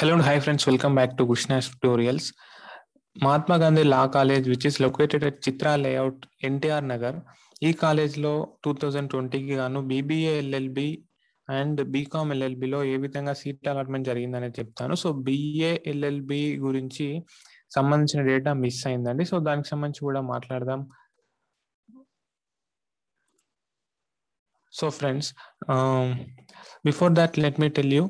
Hello hi friends welcome welcome back to Gushna's Mahatma Gandhi law college which is located located at layout NTR Nagar ఈ కాలేజ్లో two thousand ట్వంటీకి గాను BBA LLB and BCom ఎల్ఎల్బిలో ఏ విధంగా seat allotment జరిగిందనే చెప్తాను సో బీఏ ఎల్ఎల్బి గురించి సంబంధించిన డేటా మిస్ అయిందండి సో దానికి సంబంధించి కూడా మాట్లాడదాం so friends before that let me tell you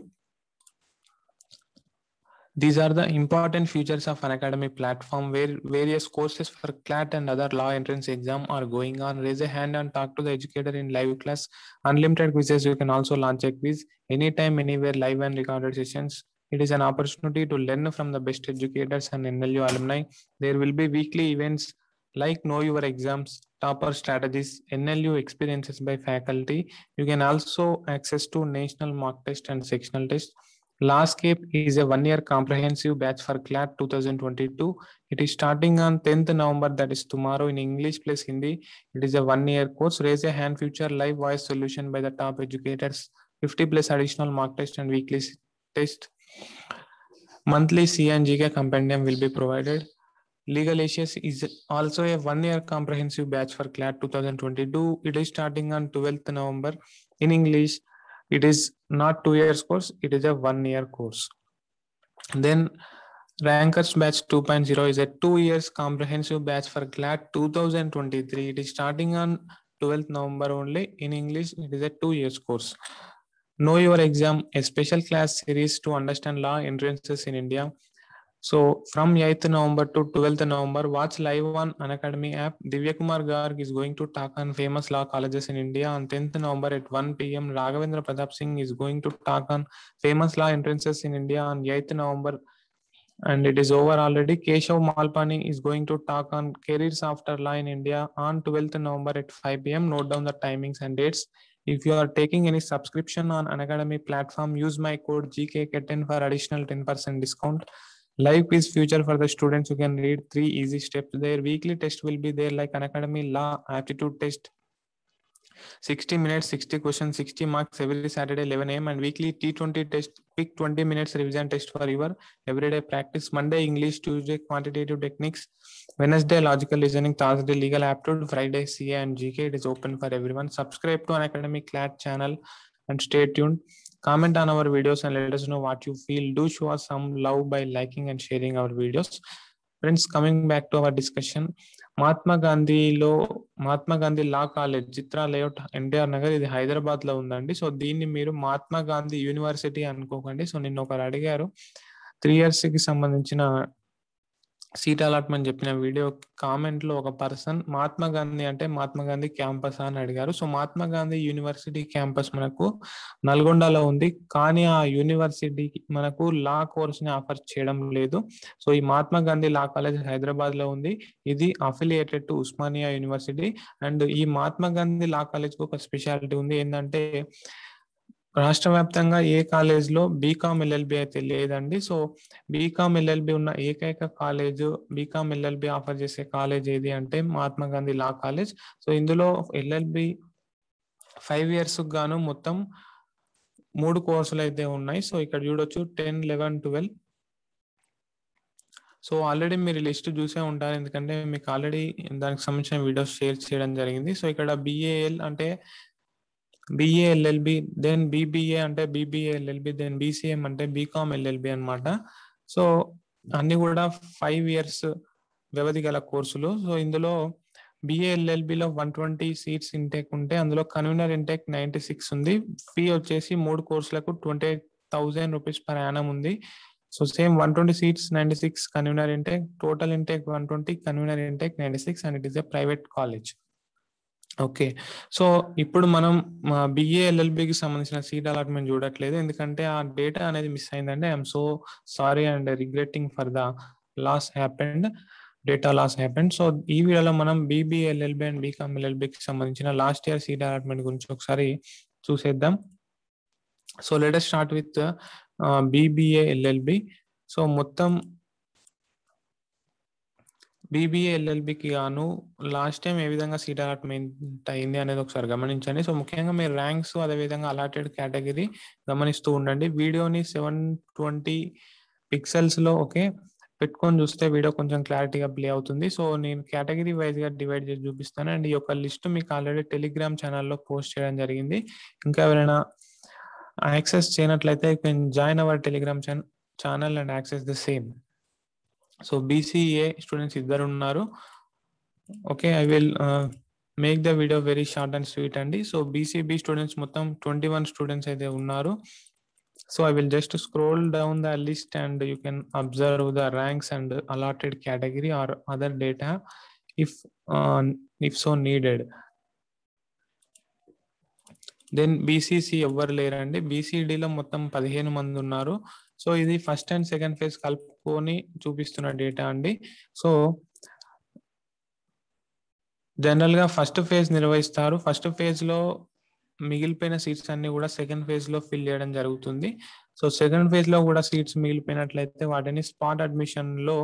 These are the important features of an academic platform where various courses for CLAT and other law entrance exam are going on. Raise a hand and talk to the educator in live class. Unlimited quizzes. You can also launch a quiz anytime, anywhere, live and recorded sessions. It is an opportunity to learn from the best educators and NLU alumni. There will be weekly events like Know Your Exams, Topper Strategies, NLU Experiences by Faculty. You can also access to national mock test and sectional test. Landscape is a one-year comprehensive batch for CLAT 2022. It is starting on 10th November, that is tomorrow in English plus Hindi. It is a one-year course. Raise a hand future live voice solution by the top educators. 50 plus additional mock test and weekly test. Monthly CNGK compendium will be provided. Legal Issues is also a one-year comprehensive batch for CLAT 2022. It is starting on 12th November in English it is not two years course it is a one year course then rankers batch 2.0 is a two years comprehensive batch for glad 2023 it is starting on 12th november only in english it is a two years course know your exam a special class series to understand law entrances in india so from 8th November to 12th November, watch live on Anacademy app. Divya Kumar Garg is going to talk on famous law colleges in India. On 10th November at 1 p.m., Raghavendra Pradap Singh is going to talk on famous law entrances in India on 8th November. And it is over already. Keshav Malpani is going to talk on careers after law in India on 12th November at 5 p.m. Note down the timings and dates. If you are taking any subscription on Anacademy platform, use my code GKK10 for additional 10% discount. Life is future for the students. You can read three easy steps Their Weekly test will be there like an academy law aptitude test. 60 minutes, 60 questions, 60 marks every Saturday 11 a.m. and weekly T20 test, quick 20 minutes revision test for your everyday practice. Monday English, Tuesday quantitative techniques, Wednesday logical reasoning, Thursday legal aptitude, Friday CA and GK. It is open for everyone. Subscribe to an academic CLAT channel and stay tuned. Comment on our videos and let us know what you feel do show some love by liking and sharing our videos friends coming back to our discussion Mahatma గాంధీలో Mahatma Gandhi law college Chitra layout NTR Nagar ఇది హైదరాబాద్ లో ఉందండి so దీన్ని మీరు Mahatma Gandhi university అనుకోకండి so నిన్న ఒకరు అడిగారు త్రీ ఇయర్స్ కి సంబంధించిన సీట్ అలాట్మెంట్ చెప్పిన వీడియో కామెంట్ లో ఒక పర్సన్ మహాత్మా గాంధీ అంటే మహాత్మా గాంధీ క్యాంపస్ అని అడిగారు so Mahatma Gandhi university campus మనకు నల్గొండలో ఉంది కానీ ఆ యూనివర్సిటీ మనకు లా కోర్స్ ని ఆఫర్ చేయడం లేదు సో ఈ మహాత్మా గాంధీ లా కాలేజ్ హైదరాబాద్ లో ఉంది ఇది affiliated to Osmania university and ఈ మహాత్మా గాంధీ లా కాలేజ్ కు ఒక స్పెషాలిటీ ఉంది ఏంటంటే రాష్ట్ర వ్యాప్తంగా ఏ కాలేజ్లో బీకామ్ ఎల్ఎల్బి అయితే లేదండి సో బీకామ్ ఎల్ఎల్బి ఉన్న ఏకైక కాలేజ్ బీకామ్ ఎల్ఎల్బి ఆఫర్ చేసే కాలేజ్ ఏది అంటే Mahatma Gandhi law college so ఇందులో ఎల్ఎల్బి ఫైవ్ ఇయర్స్ గాను మొత్తం మూడు కోర్సులు అయితే ఉన్నాయి సో ఇక్కడ చూడొచ్చు ten eleven twelve so already మీరు లిస్ట్ చూసే ఉంటారు ఎందుకంటే మీకు ఆల్రెడీ దానికి సంబంధించిన వీడియోస్ షేర్ చేయడం జరిగింది సో ఇక్కడ బిఏఎల్ అంటే బిఏ ఎల్ఎల్బి దెన్ బీబీఏ అంటే బీబీఏ ఎల్ఎల్బి దెన్ బీసీఎం అంటే బీకామ్ ఎల్ఎల్బి అనమాట సో అన్ని కూడా ఫైవ్ ఇయర్స్ వ్యవధి గల కోర్సులు సో ఇందులో బిఏఎల్ఎల్బిలో వన్ ట్వంటీ సీట్స్ ఇంటేక్ ఉంటే అందులో కన్వీనర్ ఇంటేక్ నైంటీ సిక్స్ ఉంది ఫీ వచ్చేసి మూడు కోర్సులకు twenty eight thousand rupees per annum ఉంది so same one twenty seats ninety six convenor intake total intake one twenty convenor intake ninety six and it is a private college okay so ఇప్పుడు మనం BA ఎల్ఎల్బికి సంబంధించిన seat allotment చూడట్లేదు ఎందుకంటే ఆ data అనేది miss అయిందంటే I'm so sorry and regretting for the loss happened data loss happened so ఈ వీడియోలో మనం బీబీఎల్ఎల్బి అండ్ బీకామ్ ఎల్ఎల్బికి సంబంధించిన లాస్ట్ ఇయర్ సీట్ అలాట్మెంట్ గురించి ఒకసారి చూసేద్దాం so let us start with BBA LLB so మొత్తం బీబీఏ ఎల్ఎల్బికి గాను లాస్ట్ టైం ఏ విధంగా సీట్ అలాట్మెంట్ అయింది అనేది ఒకసారి గమనించండి సో ముఖ్యంగా మీరు ర్యాంక్స్ అదేవిధంగా అలాటెడ్ కేటగిరీ గమనిస్తూ ఉండండి వీడియోని సెవెన్ ట్వంటీ పిక్సెల్స్లో ఓకే పెట్టుకొని చూస్తే వీడియో కొంచెం క్లారిటీగా ప్లే అవుతుంది సో నేను కేటగిరీ వైజ్గా డివైడ్ చేసి చూపిస్తాను అండ్ ఈ యొక్క లిస్ట్ మీకు ఆల్రెడీ టెలిగ్రామ్ ఛానల్లో పోస్ట్ చేయడం జరిగింది ఇంకా ఎవరైనా యాక్సెస్ చేయనట్లయితే join our Telegram channel channel and access the same so BCA students ఇద్దరు ఉన్నారు okay I will make the video very short and sweet అండి సో బీసీబీ స్టూడెంట్స్ మొత్తం ట్వంటీ వన్ స్టూడెంట్స్ అయితే ఉన్నారు so I will just scroll down the list and you can observe the ranks and allotted category or other data if if so needed then BCC ఎవ్వరు లేరండి బీసీడీలో e మొత్తం పదిహేను మంది ఉన్నారు so ఇది first and second phase కలుపుకొని చూపిస్తున్న data అండి సో జనరల్ గా ఫస్ట్ ఫేజ్ నిర్వహిస్తారు ఫస్ట్ ఫేజ్ లో మిగిలిపోయిన సీట్స్ అన్ని కూడా సెకండ్ ఫేజ్ లో ఫిల్ చేయడం జరుగుతుంది సో సెకండ్ ఫేజ్ లో కూడా సీట్స్ మిగిలిపోయినట్లయితే వాటిని స్పాట్ అడ్మిషన్ లో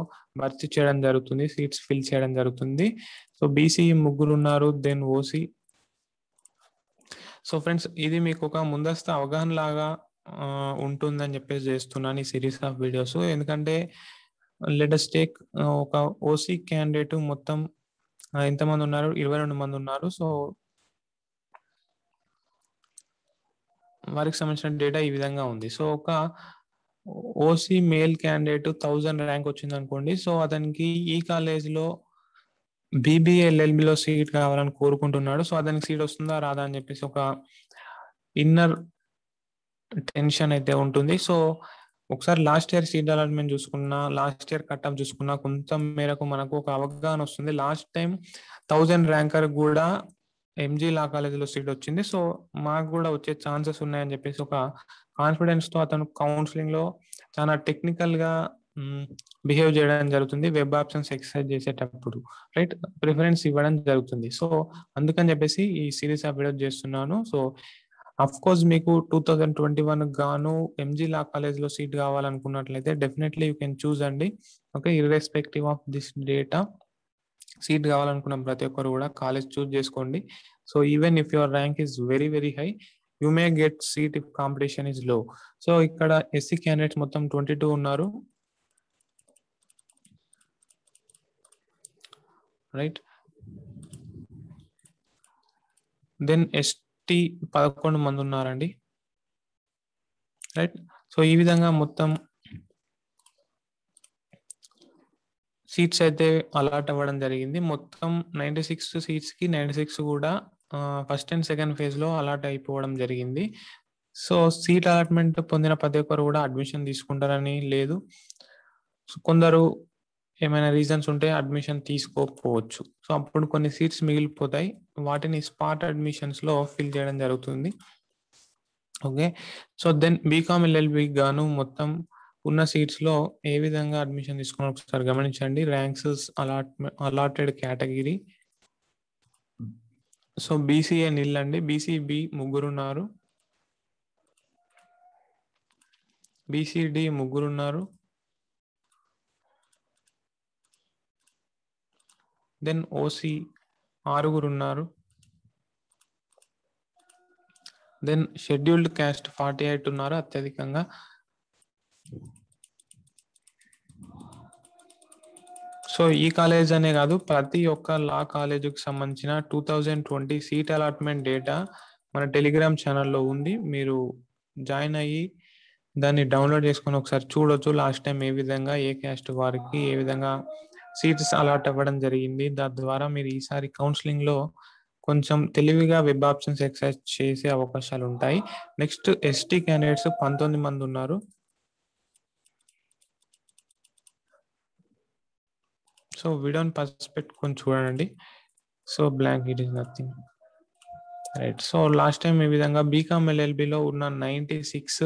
భర్తీ చేయడం జరుగుతుంది సీట్స్ ఫిల్ చేయడం జరుగుతుంది సో బీసీ ముగ్గురు ఉన్నారు దెన్ ఓసీ సో ఫ్రెండ్స్ ఇది మీకు ఒక ముందస్తు అవగాహన లాగా ఉంటుందని చెప్పేసి చేస్తున్నాను ఈ సిరీస్ ఆఫ్ వీడియోస్ ఎందుకంటే లేటెస్ట్ టేక్ ఒక ఓసీ క్యాండిడేట్ మొత్తం ఎంతమంది ఉన్నారు ఇరవై రెండు మంది ఉన్నారు సో వారికి సంబంధించిన డేటా ఈ విధంగా ఉంది సో ఒక OC male candidate thousand rank వచ్చింది అనుకోండి సో అతనికి ఈ కాలేజ్లో బీబీఎల్ఎల్బిలో సీట్ కావాలని కోరుకుంటున్నాడు సో అతనికి సీట్ వస్తుందా రాదా అని చెప్పేసి ఒక ఇన్నర్ టెన్షన్ అయితే ఉంటుంది సో ఒకసారి లాస్ట్ ఇయర్ సీట్ అలాట్మెంట్ చూసుకున్నా లాస్ట్ ఇయర్ ఆఫ్ చూసుకున్నా కొంత మేరకు మనకు ఒక అవగాహన వస్తుంది లాస్ట్ టైం థౌజండ్ ర్యాంకర్ కూడా ఎంజీ లా కాలేజీలో సీట్ వచ్చింది సో మాకు కూడా వచ్చే ఛాన్సెస్ ఉన్నాయని చెప్పేసి ఒక కాన్ఫిడెన్స్ తో అతను కౌన్సిలింగ్ లో చాలా టెక్నికల్ గా బిహేవ్ చేయడం జరుగుతుంది వెబ్ ఆప్షన్స్ ఎక్సర్సైజ్ చేసేటప్పుడు రైట్ ప్రిఫరెన్స్ ఇవ్వడం జరుగుతుంది సో అందుకని చెప్పేసి ఈ సిరీస్ అప్డేట్ చేస్తున్నాను సో అఫ్ కోర్స్ మీకు టూ థౌజండ్ ట్వంటీ వన్ గాను ఎంజీ లా కాలేజ్ లో సీట్ కావాలనుకున్నట్లయితే డెఫినెట్లీ యూ కెన్ చూస్ అండి okay irrespective of this data seat కావాలనుకున్న ప్రతి ఒక్కరు కూడా కాలేజ్ చూస్ చేసుకోండి so even if your rank is very very high you may get seat if competition is low so ఇక్కడ SC candidates e మొత్తం twenty two ఉన్నారు right then S fifty పదకొండు మంది ఉన్నారండి రైట్ సో ఈ విధంగా మొత్తం సీట్స్ అయితే అలాట్ అవ్వడం జరిగింది మొత్తం నైంటీ సిక్స్ సీట్స్కి నైంటీ సిక్స్ కూడా ఫస్ట్ అండ్ సెకండ్ లో అలాట్ అయిపోవడం జరిగింది సో సీట్ అలాట్మెంట్ పొందిన ప్రతి ఒక్కరు కూడా అడ్మిషన్ తీసుకుంటారని లేదు కొందరు ఏమైనా రీజన్స్ ఉంటే అడ్మిషన్ తీసుకోకపోవచ్చు సో అప్పుడు కొన్ని సీట్స్ మిగిలిపోతాయి వాటిని స్పాట్ అడ్మిషన్స్లో ఫిల్ చేయడం జరుగుతుంది okay so then BCom LLB గాను మొత్తం ఉన్న సీట్స్లో ఏ విధంగా అడ్మిషన్ తీసుకుని ఒకసారి గమనించండి ranks allot allotted category so BCA nil అండి ముగ్గురు ఉన్నారు బీసీడి ఉన్నారు దెన్ ఓసి ఆరుగురు ఉన్నారు then scheduled caste forty eight ఉన్నారు అత్యధికంగా సో ఈ కాలేజ్ అనే కాదు ప్రతి ఒక్క లా కాలేజీకి సంబంధించిన two thousand twenty seat allotment data మన టెలిగ్రామ్ ఛానల్లో ఉంది మీరు జాయిన్ అయ్యి దాన్ని డౌన్లోడ్ చేసుకొని ఒకసారి చూడొచ్చు లాస్ట్ టైం ఏ విధంగా ఏ క్యాస్ట్ వారికి ఏ విధంగా సీట్స్ అలాట్ అవ్వడం జరిగింది దాని ద్వారా మీరు ఈసారి కౌన్సిలింగ్ లో కొంచెం తెలివిగా వెబ్ ఆప్షన్స్ ఎక్సైజ్ చేసే అవకాశాలు ఉంటాయి నెక్స్ట్ ఎస్టీ క్యాండిడేట్స్ పంతొమ్మిది మంది ఉన్నారు సో విడోన్ పర్స్ కొంచెం చూడండి so blank it is nothing right so last time ఈ విధంగా బీకామ్ ఎల్ఎల్బిలో ఉన్న నైంటీ సిక్స్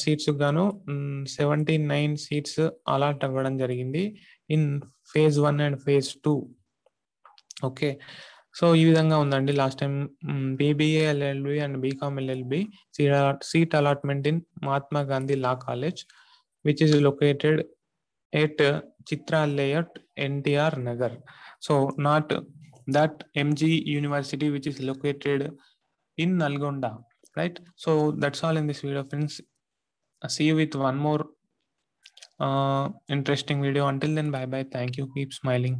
సీట్స్ గాను సెవెంటీ నైన్ సీట్స్ అలాట్ అవ్వడం జరిగింది in phase one and phase two. Okay. So you then the last time mm, BBA LLB and BCom LLB seat allotment in Mahatma Gandhi Law College, which is located at Chitra layout NDR Nagar. So not that MG University, which is located in Nalgonda, right? So that's all in this video, friends. See you with one more uh, interesting video. Until then, bye bye. Thank you. Keep smiling.